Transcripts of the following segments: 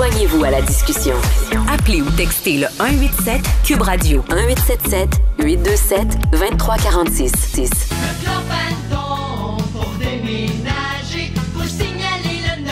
soignez vous à la discussion. Appelez ou textez le 187 Cube Radio 1877 827 2346. 6. Le pour signaler le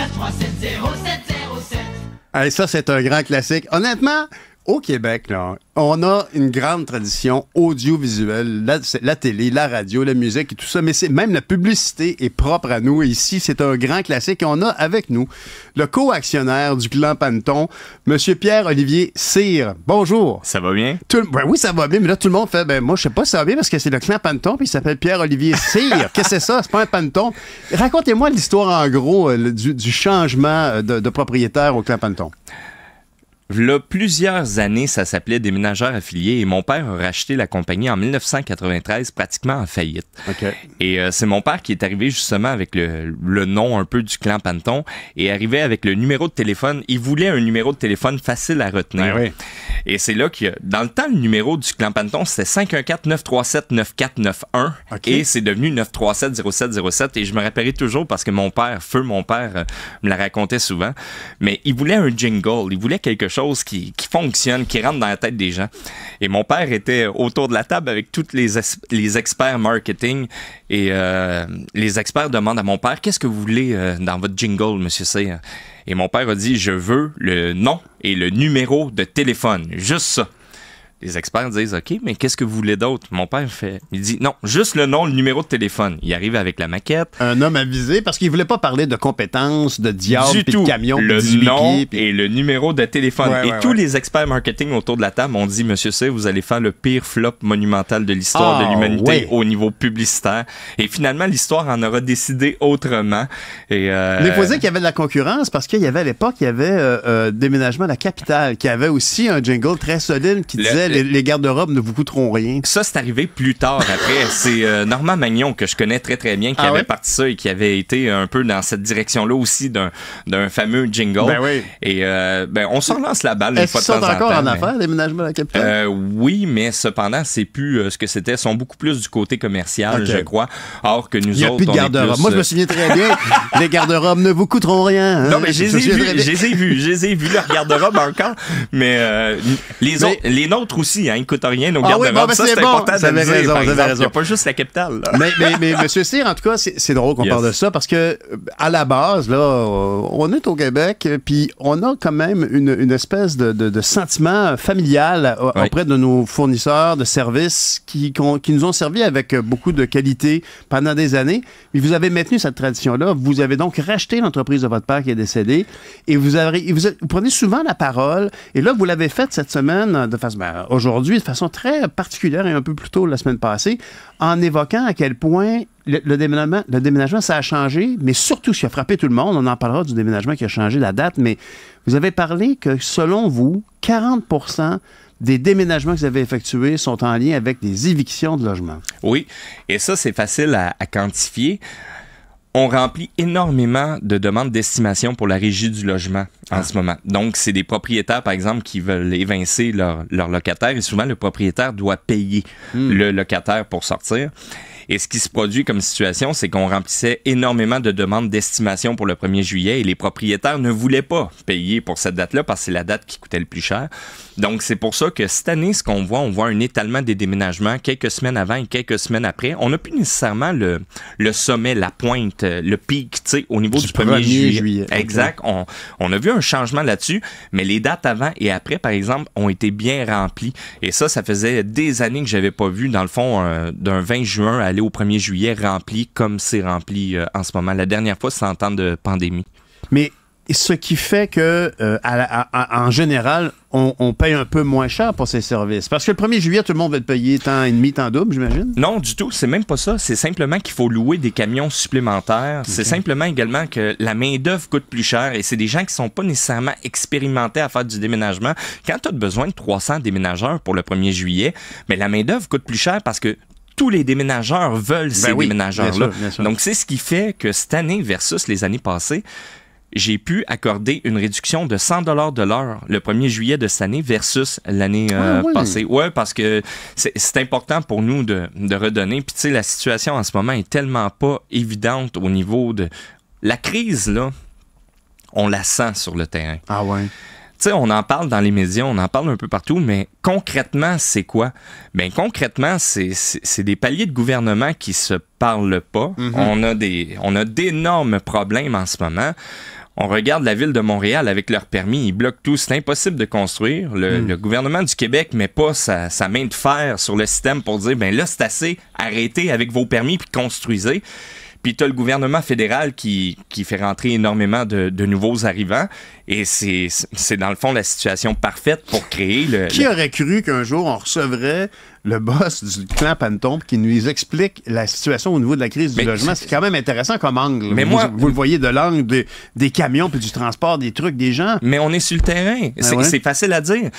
9370707. ça, c'est un grand classique. Honnêtement, au Québec, là, on a une grande tradition audiovisuelle, la, télé, la radio, la musique et tout ça, mais c'est même la publicité est propre à nous. ici, c'est un grand classique. on a avec nous le co-actionnaire du clan Panton, M. Pierre-Olivier Sire. Bonjour. Ça va bien? Tout, ben oui, ça va bien, mais là, tout le monde fait, ben moi, je sais pas si ça va bien parce que c'est le clan Panton, puis il s'appelle Pierre-Olivier Sire. Qu'est-ce que c'est ça? C'est pas un Panton. Racontez-moi l'histoire, en gros, euh, du, changement euh, de, de propriétaire au clan Panton. Là, plusieurs années, ça s'appelait Déménageurs affiliés et mon père a racheté la compagnie en 1993, pratiquement en faillite. Et euh, c'est mon père qui est arrivé justement avec le, nom un peu du clan Panton et arrivé avec le numéro de téléphone. Il voulait un numéro de téléphone facile à retenir. Ben et c'est là que, dans le temps, le numéro du clan Panton, c'était 514-937-9491 et c'est devenu 937-0707 et je me rappellerai toujours parce que mon père, feu mon père, euh, me la racontait souvent, mais il voulait un jingle, il voulait quelque chose qui, fonctionne, qui rentre dans la tête des gens. Et mon père était autour de la table avec tous les, les experts marketing et euh, les experts demandent à mon père qu'est-ce que vous voulez euh, dans votre jingle, monsieur C. Et mon père a dit je veux le nom et le numéro de téléphone, juste ça les experts disent OK, mais qu'est-ce que vous voulez d'autre Mon père fait. Il dit non, juste le nom, le numéro de téléphone. Il arrive avec la maquette. Un homme avisé parce qu'il voulait pas parler de compétences, de diable, puis de camion, le nom et le numéro de téléphone. et tous les experts marketing autour de la table ont dit Monsieur C, vous allez faire le pire flop monumental de l'histoire de ah, l'humanité au niveau publicitaire. Et finalement, l'histoire en aura décidé autrement. Et euh... Il faut qu'il y avait de la concurrence parce qu'il y avait à l'époque, il y avait euh, euh déménagement de la capitale qui avait aussi un jingle très solide qui disait les, gardes robes ne vous coûteront rien. Ça, c'est arrivé plus tard après. c'est euh, Norma Magnon, que je connais très très bien, qui ah avait parti ça et qui avait été un peu dans cette direction-là aussi d'un fameux jingle. Ben oui. Et euh, ben, on s'en lance la balle Ils fois encore en mais... affaires, déménagement à la capitale? Euh, oui, mais cependant, c'est plus ce que c'était. Ils sont beaucoup plus du côté commercial, je crois. Or que nous Il y autres, a plus de garde robes Moi, je me souviens très bien. les garde-robes ne vous coûteront rien. Hein. Non, mais je les ai vus, je les ai vus, je les encore. Mais les, les nôtres aussi, hein, ne coûte rien, nos ah ben ça, c'est bon. important ça de dire, raison, Il n'y a pas juste la capitale. Mais, mais, M. Cyr, en tout cas, c'est drôle qu'on parle de ça parce que, euh, à la base, là, euh, on est au Québec, puis on a quand même une, une espèce de, de, sentiment familial euh, auprès de nos fournisseurs de services qui, qui nous ont servi avec beaucoup de qualité pendant des années. Mais vous avez maintenu cette tradition-là. Vous avez donc racheté l'entreprise de votre père qui est décédé et vous, avez, vous, prenez souvent la parole. Et là, vous l'avez faite cette semaine de façon ben, aujourd'hui de façon très particulière et un peu plus tôt la semaine passée en évoquant à quel point le, déménagement, le déménagement, ça a changé, mais surtout ce a frappé tout le monde, on en parlera du déménagement qui a changé la date, mais vous avez parlé que selon vous, 40 des déménagements que vous avez effectués sont en lien avec des évictions de logements. Oui, et ça, c'est facile à, à quantifier on remplit énormément de demandes d'estimation pour la régie du logement en ah. ce moment. Donc, c'est des propriétaires, par exemple, qui veulent évincer leur, locataire et souvent le propriétaire doit payer hmm. le locataire pour sortir. Et ce qui se produit comme situation, c'est qu'on remplissait énormément de demandes d'estimation pour le 1er juillet et les propriétaires ne voulaient pas payer pour cette date-là parce que c'est la date qui coûtait le plus cher. Donc, c'est pour ça que cette année, ce qu'on voit, on voit un étalement des déménagements quelques semaines avant et quelques semaines après. On n'a plus nécessairement le, le sommet, la pointe, le pic, tu sais, au niveau du, 1er, juillet. Exact. On, on a vu un changement là-dessus, mais les dates avant et après, par exemple, ont été bien remplies. Et ça, ça faisait des années que j'avais pas vu, dans le fond, d'un 20 juin à au 1er juillet rempli comme c'est rempli euh, en ce moment. La dernière fois, c'est en temps de pandémie. Mais ce qui fait que, euh, en général, on, paye un peu moins cher pour ces services. Parce que le 1er juillet, tout le monde va être payé tant et demi, tant double, j'imagine? Non, du tout. C'est même pas ça. C'est simplement qu'il faut louer des camions supplémentaires. C'est simplement également que la main-d'œuvre coûte plus cher et c'est des gens qui sont pas nécessairement expérimentés à faire du déménagement. Quand tu as besoin de 300 déménageurs pour le 1er juillet, mais la main-d'œuvre coûte plus cher parce que tous les déménageurs veulent ben ces déménageurs-là. Donc, c'est ce qui fait que cette année versus les années passées, j'ai pu accorder une réduction de 100 dollars de l'heure le 1er juillet de cette année versus l'année euh, ah passée. oui. Ouais, parce que c'est important pour nous de, redonner. Puis tu sais, la situation en ce moment est tellement pas évidente au niveau de la crise là. On la sent sur le terrain. Ah ouais on en parle dans les médias, on en parle un peu partout, mais concrètement, c'est quoi? Ben concrètement, c'est des paliers de gouvernement qui se parlent pas. Mm-hmm. On a des, on a d'énormes problèmes en ce moment. On regarde la ville de Montréal avec leur permis, ils bloquent tout. C'est impossible de construire. Mm. Le, gouvernement du Québec met pas sa, sa, main de fer sur le système pour dire, ben là, c'est assez, arrêtez avec vos permis puis construisez. Puis tu as le gouvernement fédéral qui, qui fait rentrer énormément de, de nouveaux arrivants. Et c'est dans le fond la situation parfaite pour créer le. Qui aurait cru qu'un jour on recevrait le boss du clan Pantombe qui nous explique la situation au niveau de la crise du logement. C'est quand même intéressant comme angle. Mais vous, moi, vous le voyez de l'angle des, des, camions puis du transport, des trucs, des gens. Mais on est sur le terrain. Ben c'est facile à dire.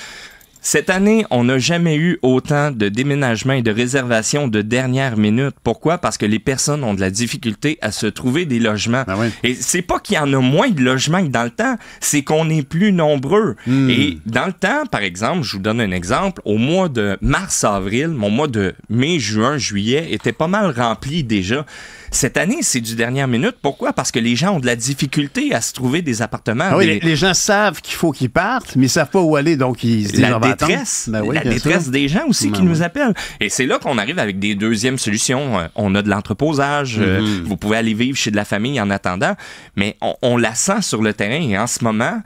Cette année, on n'a jamais eu autant de déménagements et de réservations de dernière minute. Pourquoi? Parce que les personnes ont de la difficulté à se trouver des logements. Ben et c'est pas qu'il y en a moins de logements que dans le temps, c'est qu'on est plus nombreux. Hmm. Et dans le temps, par exemple, je vous donne un exemple, au mois de mars-avril, mon mois de mai, juin, juillet était pas mal rempli déjà. Cette année, c'est du dernière minute. Pourquoi? Parce que les gens ont de la difficulté à se trouver des appartements. Ah oui, Les, gens savent qu'il faut qu'ils partent, mais ils savent pas où aller, donc ils se La détresse, ben la détresse des gens aussi qui ben nous appellent. Et c'est là qu'on arrive avec des deuxièmes solutions. Euh, on a de l'entreposage, euh, mm-hmm. vous pouvez aller vivre chez de la famille en attendant, mais on, on la sent sur le terrain et en ce moment,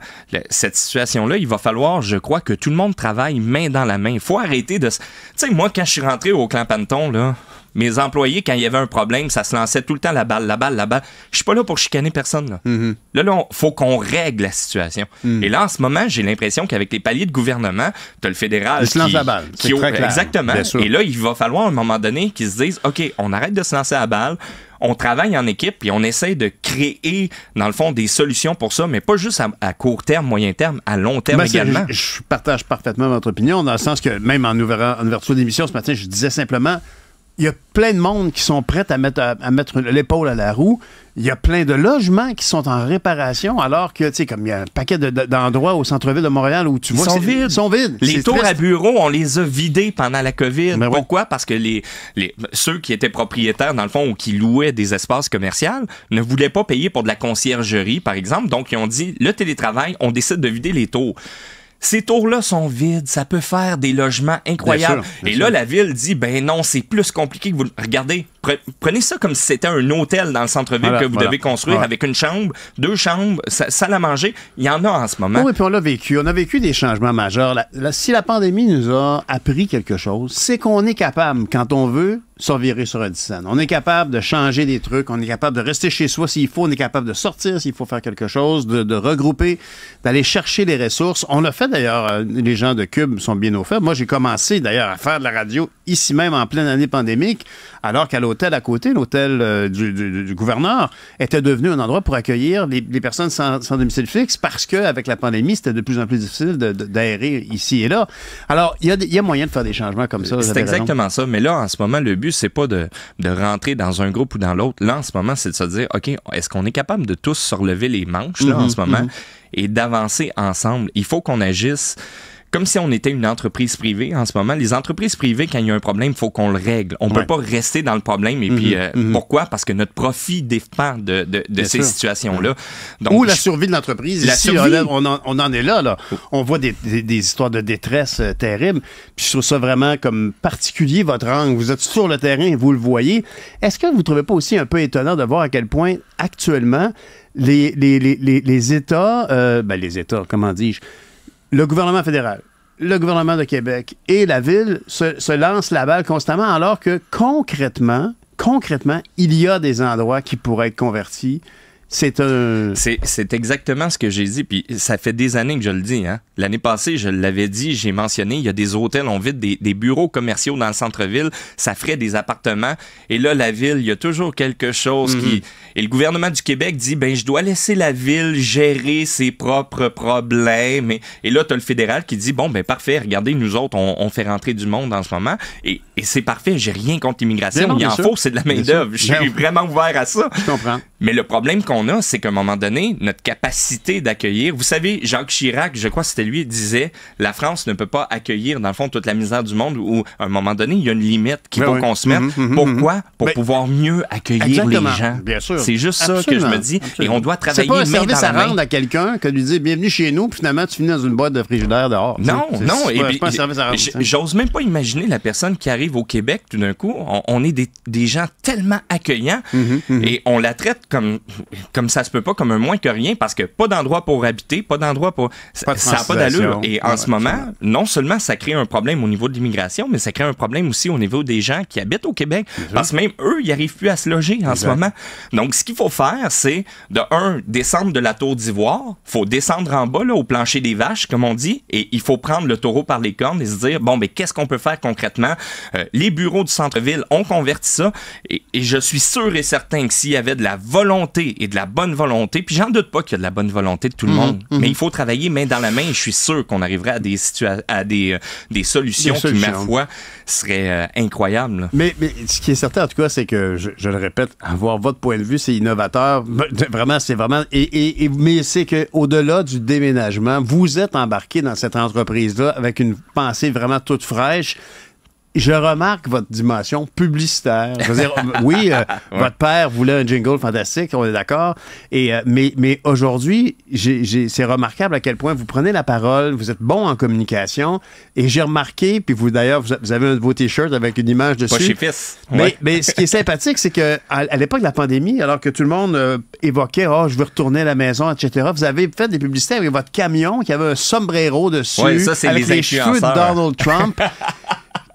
cette situation-là, il va falloir, je crois, que tout le monde travaille main dans la main. Il faut arrêter de... Tu sais, moi, quand je suis rentré au Clan Panton, là, mes employés, quand il y avait un problème, ça se lançait tout le temps la balle, la balle, la balle. Je suis pas là pour chicaner personne. Là, il mm-hmm. là, faut qu'on règle la situation. Mm. Et là, en ce moment, j'ai l'impression qu'avec les paliers de gouvernement, tu as le fédéral il se lance la balle. Qui très clair. Exactement. Et là, il va falloir, à un moment donné, qu'ils se disent, OK, on arrête de se lancer la balle on travaille en équipe puis on essaie de créer, dans le fond, des solutions pour ça, mais pas juste à, court terme, moyen terme, à long terme ben, également. Je, je, partage parfaitement votre opinion, dans le sens que même en ouverture d'émission ce matin, je disais simplement, il y a plein de monde qui sont prêts à mettre, à, mettre l'épaule à la roue. Il y a plein de logements qui sont en réparation, alors que, tu sais, comme il y a un paquet d'endroits au centre-ville de Montréal où tu vois... sont vides. Les tours à bureaux, on les a vidés pendant la COVID. Ben Pourquoi? Parce que les, ceux qui étaient propriétaires, dans le fond, ou qui louaient des espaces commerciaux, ne voulaient pas payer pour de la conciergerie, par exemple. Donc, ils ont dit, le télétravail, on décide de vider les tours. Ces tours-là sont vides, ça peut faire des logements incroyables. et là, la ville dit, ben non, c'est plus compliqué que vous. Regardez, prenez ça comme si c'était un hôtel dans le centre-ville que vous devez construire avec une chambre, deux chambres, salle à manger. Il y en a en ce moment. Oui, puis on l'a vécu. On a vécu des changements majeurs. si la pandémie nous a appris quelque chose, c'est qu'on est capable, quand on veut, virer sur Edison. On est capable de changer des trucs, on est capable de rester chez soi s'il faut, on est capable de sortir s'il faut faire quelque chose, de, regrouper, d'aller chercher les ressources. On a fait d'ailleurs. Euh, les gens de Cube sont bien au fait. Moi, j'ai commencé d'ailleurs à faire de la radio ici même en pleine année pandémique, alors qu'à l'hôtel à côté, l'hôtel euh, du, gouverneur, était devenu un endroit pour accueillir les, personnes sans, domicile fixe parce qu'avec la pandémie, c'était de plus en plus difficile d'aérer ici et là. Alors, il y, a, moyen de faire des changements comme ça. C'est exactement ça. Mais là, en ce moment, le but, c'est pas de, rentrer dans un groupe ou dans l'autre. Là, en ce moment, c'est de se dire, OK, est-ce qu'on est capable de tous surlever les manches là, en mm-hmm, ce moment? Mm-hmm et d'avancer ensemble. Il faut qu'on agisse comme si on était une entreprise privée en ce moment. Les entreprises privées, quand il y a un problème, il faut qu'on le règle. On ne peut pas rester dans le problème. Et puis, mm-hmm. Euh, mm-hmm. pourquoi? Parce que notre profit dépend de, ces situations-là. Ou la survie de l'entreprise. La On, en, est là. là. On voit des, histoires de détresse euh, terribles. Puis, je trouve ça vraiment comme particulier, votre angle. Vous êtes sur le terrain, vous le voyez. Est-ce que vous ne trouvez pas aussi un peu étonnant de voir à quel point, actuellement, les, les, États, euh, ben, les États, comment dis-je, le gouvernement fédéral, le gouvernement de Québec et la ville se, lancent la balle constamment, alors que concrètement, concrètement, il y a des endroits qui pourraient être convertis c'est un. C'est exactement ce que j'ai dit. Puis ça fait des années que je le dis. Hein. L'année passée, je l'avais dit, j'ai mentionné, il y a des hôtels, on vide des, bureaux commerciaux dans le centre-ville. Ça ferait des appartements. Et là, la ville, il y a toujours quelque chose qui. Mhm. Et le gouvernement du Québec dit, ben, je dois laisser la ville gérer ses propres problèmes. Et, et là, t'as le fédéral qui dit, bon, ben, parfait, regardez, nous autres, on, fait rentrer du monde en ce moment. Et, c'est parfait, j'ai rien contre l'immigration. Il en faut, c'est de la main-d'œuvre. Je suis vraiment ouvert à ça. Je comprends. Mais le problème qu'on a, c'est qu'à un moment donné, notre capacité d'accueillir, vous savez, Jacques Chirac, je crois que c'était lui, disait, la France ne peut pas accueillir, dans le fond, toute la misère du monde, où à un moment donné, il y a une limite qu'il ben faut qu'on se mette. Mhm, mhm, mhm, Pourquoi? Pour ben, pouvoir mieux accueillir les gens. Bien sûr. C'est juste ça que je me dis. Et on doit travailler pas un service à rendre à quelqu'un que lui dire, bienvenue chez nous, puis finalement, tu finis dans une boîte de frigidaire dehors. Non, non. J'ose même pas imaginer la personne qui arrive au Québec, tout d'un coup, on, est des, des, gens tellement accueillants et on la traite comme comme, comme ça se peut pas, comme un moins que rien, parce que pas d'endroit pour habiter, pas d'endroit pour. ça n'a pas d'allure. Et en ce moment, non seulement ça crée un problème au niveau de l'immigration, mais ça crée un problème aussi au niveau des gens qui habitent au Québec, mhm. parce que même eux, ils n'arrivent plus à se loger en ce moment. Donc, ce qu'il faut faire, c'est de un, descendre de la tour d'ivoire, faut descendre en bas, là, au plancher des vaches, comme on dit, et il faut prendre le taureau par les cornes et se dire, bon, mais ben, qu'est-ce qu'on peut faire concrètement? Euh, les bureaux du centre-ville ont converti ça, et, et je suis sûr et certain que s'il y avait de la volonté et de la bonne volonté, puis j'en doute pas qu'il y a de la bonne volonté de tout le mhm, monde, mais mhm. il faut travailler main dans la main et je suis sûr qu'on arriverait à des, à des, euh, des, solutions qui, ma foi, seraient euh, incroyables. Mais, ce qui est certain, en tout cas, c'est que, je, le répète, avoir votre point de vue, c'est innovateur. Vraiment, c'est vraiment... Et, mais c'est qu'au-delà du déménagement, vous êtes embarqué dans cette entreprise-là avec une pensée vraiment toute fraîche je remarque votre dimension publicitaire. Je veux dire, oui, euh, votre père voulait un jingle fantastique, on est d'accord. Et euh, mais mais aujourd'hui, c'est remarquable à quel point vous prenez la parole, vous êtes bon en communication. Et j'ai remarqué, puis vous d'ailleurs, vous, avez un de t shirt avec une image dessus. Pas chez fils. Mais, mais ce qui est sympathique, c'est que à, l'époque de la pandémie, alors que tout le monde euh, évoquait, oh, je veux retourner à la maison, etc. Vous avez fait des publicités avec votre camion qui avait un sombrero dessus, ça, avec les, les de Donald Trump.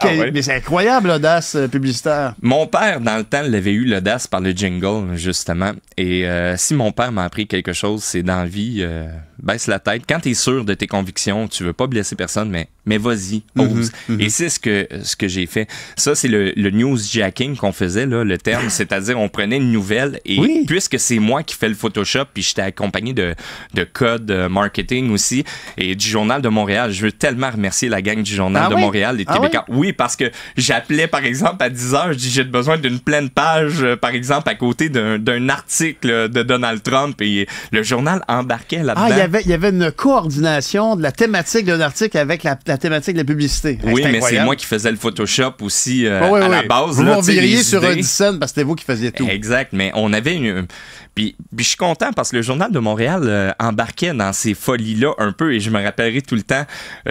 Ah mais c'est incroyable l'audace euh, publicitaire. Mon père, dans le temps, l'avait eu l'audace par le jingle, justement. Et euh, si mon père m'a appris quelque chose, c'est dans la vie, euh, baisse la tête. Quand tu es sûr de tes convictions, tu veux pas blesser personne, mais, mais vas-y, mm-hmm, ose. Mm-hmm. Et c'est ce que, ce que j'ai fait. Ça, c'est le, news newsjacking qu'on faisait, là, le terme. Ah! C'est-à-dire, on prenait une nouvelle et oui. puisque c'est moi qui fais le Photoshop, puis j'étais accompagné de, de code marketing aussi et du Journal de Montréal, je veux tellement remercier la gang du Journal ah de Montréal, les Québécois. oui parce que j'appelais, par exemple, à 10 h je dis j'ai besoin d'une pleine page, euh, par exemple, à côté d'un article de Donald Trump et le journal embarquait là-dedans. Ah, y il y avait une coordination de la thématique d'un article avec la, thématique de la publicité. Oui, mais c'est moi qui faisais le Photoshop aussi euh, à la base. Vous m'enverriez sur Edison parce que c'était vous qui faisiez tout. Exact, mais on avait une... Puis, je suis content parce que le journal de Montréal euh, embarquait dans ces folies-là un peu et je me rappellerai tout le temps,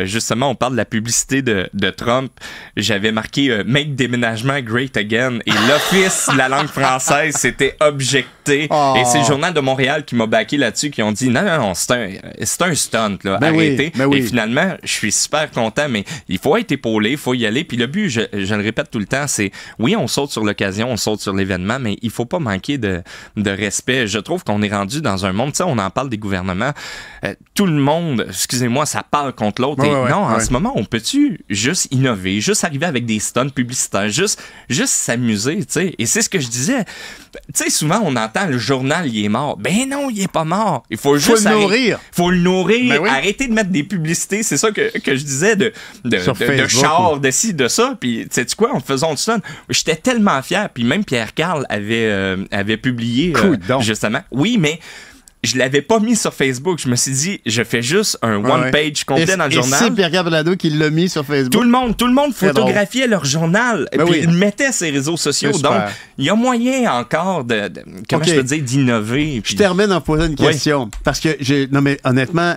justement, on parle de la publicité de, de Trump j'avais marqué euh, Make déménagement great again et l'office la langue française s'était objecté et c'est le oh. journal de Montréal qui m'a baqué là-dessus qui ont dit non non, c'est un c'est un stunt là ben arrêtez ben oui, et finalement je suis super content mais il faut être épaulé, il faut y aller puis le but je, le répète tout le temps c'est oui on saute sur l'occasion, on saute sur l'événement mais il faut pas manquer de, de respect. Je trouve qu'on est rendu dans un monde, ça on en parle des gouvernements, euh, tout le monde, excusez-moi, ça parle contre l'autre non en ce moment on peut-tu juste innover, juste arriver avec des stunts publicitaires, juste, juste s'amuser, tu sais. Et c'est ce que je disais. Tu sais, souvent, on entend le journal, il est mort. Ben non, il est pas mort. Il faut, faut le nourrir. Faut le nourrir. Ben arrêter de mettre des publicités. C'est ça que, je disais de, de, de, char, de ci, de ça. Puis, tu sais, quoi, en faisant le stun. j'étais tellement fier. Puis même Pierre Carl avait, euh, avait publié. Euh, justement. Oui, mais je l'avais pas mis sur Facebook. Je me suis dit, je fais juste un one page complet dans le et journal. C'est Pierre Gabalado qui l'a mis sur Facebook. Tout le monde, tout le monde photographiait leur journal. Et ben puis ils mettaient ses réseaux sociaux. Donc, il y a moyen encore de, comment je peux dire, d'innover. Je termine en posant une question. Parce que j'ai, non mais honnêtement,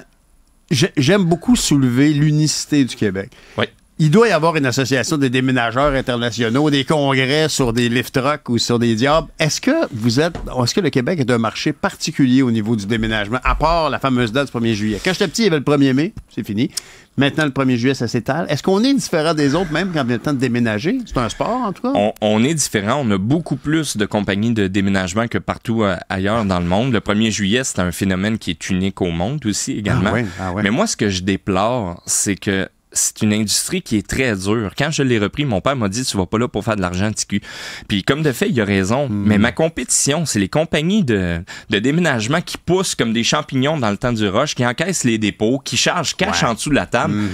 j'aime beaucoup soulever l'unicité du Québec. Oui il doit y avoir une association des déménageurs internationaux, des congrès sur des lift trucks ou sur des diables. Est-ce que vous êtes, est-ce que le Québec est un marché particulier au niveau du déménagement, à part la fameuse date du 1er juillet? Quand j'étais petit, il y avait le 1er mai, c'est fini. Maintenant, le 1er juillet, ça s'étale. Est-ce qu'on est différent des autres, même quand vient le temps de déménager? C'est un sport, en tout cas? On, est différent. On a beaucoup plus de compagnies de déménagement que partout euh, ailleurs dans le monde. Le 1er juillet, c'est un phénomène qui est unique au monde aussi, également. Ah ah Mais moi, ce que je déplore, c'est que c'est une industrie qui est très dure. Quand je l'ai repris, mon père m'a dit tu vas pas là pour faire de l'argent ticu. Puis comme de fait, il a raison, hmm. mais ma compétition, c'est les compagnies de, de, déménagement qui poussent comme des champignons dans le temps du rush, qui encaissent les dépôts, qui chargent cash en dessous de la table. Hmm.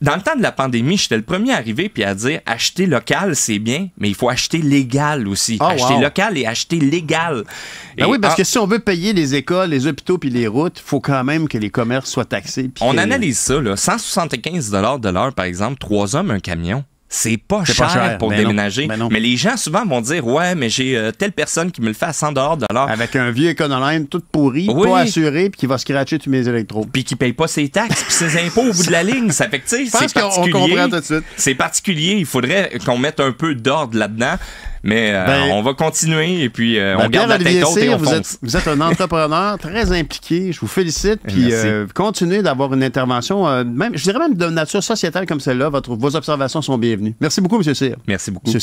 Dans le temps de la pandémie, j'étais le premier à arriver puis à dire acheter local, c'est bien, mais il faut acheter légal aussi. Ah, acheter local et acheter légal. Ben oui, parce que si on veut payer les écoles, les hôpitaux puis les routes, faut quand même que les commerces soient taxés. On analyse ça là, 175 de l'heure, par exemple, trois hommes, un camion. C'est pas, cher, pour ben déménager. Ben mais, les gens souvent vont dire Ouais, mais j'ai euh, telle personne qui me le fait à 100 de l'heure. Avec un vieux Econoline tout pourri, pas assuré, puis qui va scratcher tous mes électros. Puis qui paye pas ses taxes, puis ses impôts au bout de la ligne. Ça fait que, tu c'est particulier. C'est particulier. Il faudrait qu'on mette un peu d'ordre là-dedans. Mais euh, ben, on va continuer et puis euh, ben, on garde la tête haute vous, Êtes, vous êtes un entrepreneur très impliqué. Je vous félicite. Puis euh, continuez d'avoir une intervention, même, je dirais même de nature sociétale comme celle-là. vos observations sont bienvenues. Merci beaucoup, M. Sir Merci beaucoup.